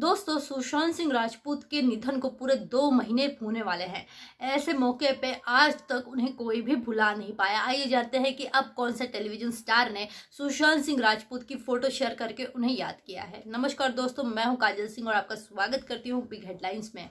दोस्तों सुशांत सिंह राजपूत के निधन को पूरे दो महीने होने वाले हैं ऐसे मौके पे आज तक उन्हें कोई भी भुला नहीं पाया आइए जानते हैं कि अब कौन से टेलीविजन स्टार ने सुशांत सिंह राजपूत की फोटो शेयर करके उन्हें याद किया है नमस्कार दोस्तों मैं हूँ काजल सिंह और आपका स्वागत करती हूँ बिग हेडलाइंस में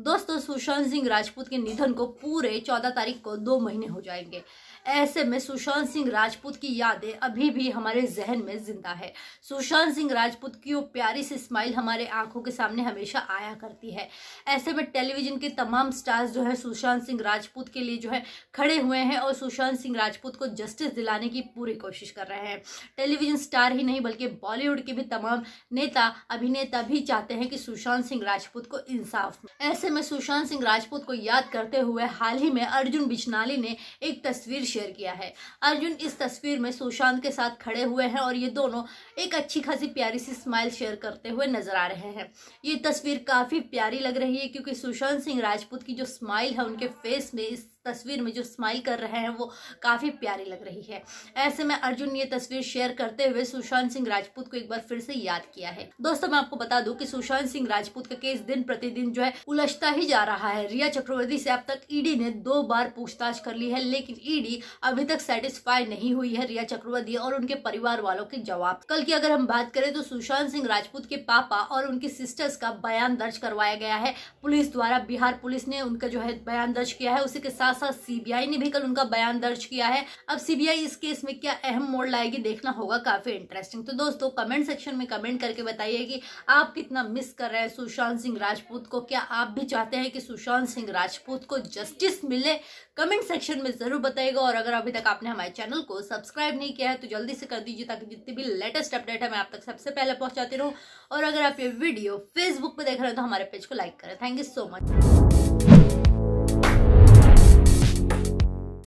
दोस्तों सुशांत सिंह राजपूत के निधन को पूरे चौदह तारीख को दो महीने हो जाएंगे ऐसे में सुशांत सिंह राजपूत की यादें अभी भी हमारे जहन में जिंदा है सुशांत सिंह राजपूत की वो प्यारी सी स्माइल हमारे आंखों के सामने हमेशा आया करती है ऐसे में टेलीविजन के तमाम स्टार्स जो है सुशांत सिंह राजपूत के लिए जो है खड़े हुए हैं और सुशांत सिंह राजपूत को जस्टिस दिलाने की पूरी कोशिश कर रहे हैं टेलीविजन स्टार ही नहीं बल्कि बॉलीवुड के भी तमाम नेता अभिनेता भी चाहते हैं कि सुशांत सिंह राजपूत को इंसाफ ऐसे ऐसे में सुशांत सिंह राजपूत को याद करते हुए हाल ही में अर्जुन बिजनाली ने एक तस्वीर शेयर किया है अर्जुन इस तस्वीर में सुशांत के साथ खड़े हुए हैं और ये दोनों एक अच्छी खासी प्यारी सी स्माइल शेयर करते हुए नजर आ रहे हैं ये तस्वीर काफ़ी प्यारी लग रही है क्योंकि सुशांत सिंह राजपूत की जो स्माइल है उनके फेस में इस तस्वीर में जो स्माइल कर रहे हैं वो काफ़ी प्यारी लग रही है ऐसे में अर्जुन ये तस्वीर शेयर करते हुए सुशांत सिंह राजपूत को एक बार फिर से याद किया है दोस्तों मैं आपको बता दूं कि सुशांत सिंह राजपूत का केस दिन प्रतिदिन जो है उलझता ही जा रहा है रिया चक्रवर्ती से अब तक ईडी e ने दो बार पूछताछ कर ली है लेकिन ईडी e अभी तक सेटिस्फाई नहीं हुई है रिया चक्रवर्ती और उनके परिवार वालों के जवाब कल की अगर हम बात करें तो सुशांत सिंह राजपूत के पापा और उनकी सिस्टर्स का बयान दर्ज करवाया गया है पुलिस द्वारा बिहार पुलिस ने उनका जो है बयान दर्ज किया है उसी के साथ साथ साथ सीबीआई ने भी कल उनका बयान दर्ज किया है अब सीबीआई इस केस में क्या अहम मोड़ लाएगी देखना होगा काफी इंटरेस्टिंग तो दोस्तों कमेंट सेक्शन में कमेंट करके बताइए कि आप कितना मिस कर रहे हैं सुशांत सिंह राजपूत को क्या आप भी चाहते हैं कि सुशांत सिंह राजपूत को जस्टिस मिले कमेंट सेक्शन में जरूर बताइएगा और अगर अभी तक आपने हमारे चैनल को सब्सक्राइब नहीं किया है तो जल्दी से कर दीजिए ताकि जितनी भी लेटेस्ट अपडेट है मैं आप तक सबसे पहले पहुंचाती रहूं और अगर आप ये वीडियो फेसबुक पर देख रहे हो तो हमारे पेज को लाइक करें थैंक यू सो मच